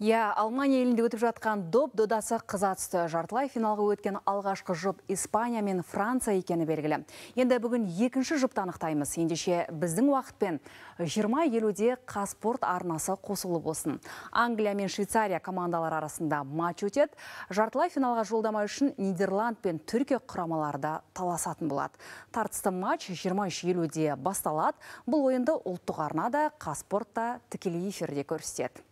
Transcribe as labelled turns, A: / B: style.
A: Иә, Алмания елінде өтіп жатқан доп додасы қыза түсті. Жартылай финалға өткен алғашқы жұп Испания мен Франция екені белгілі. Енді бүгін екінші жұпты анықтаймыз. Ендеше біздің уақытпен 20 елуде Қаспорт арнасы қосылып болсын. Англия мен Швейцария командалар арасында матч өтеді. Жартылай финалға жолдама үшін Нидерланд пен Түркия құрамаларда таласатын болады. Тартысты матч үш елуде басталады. Бұл ойынды ұлттық арна да қазспорт та тікелей эфирде көрсетеді.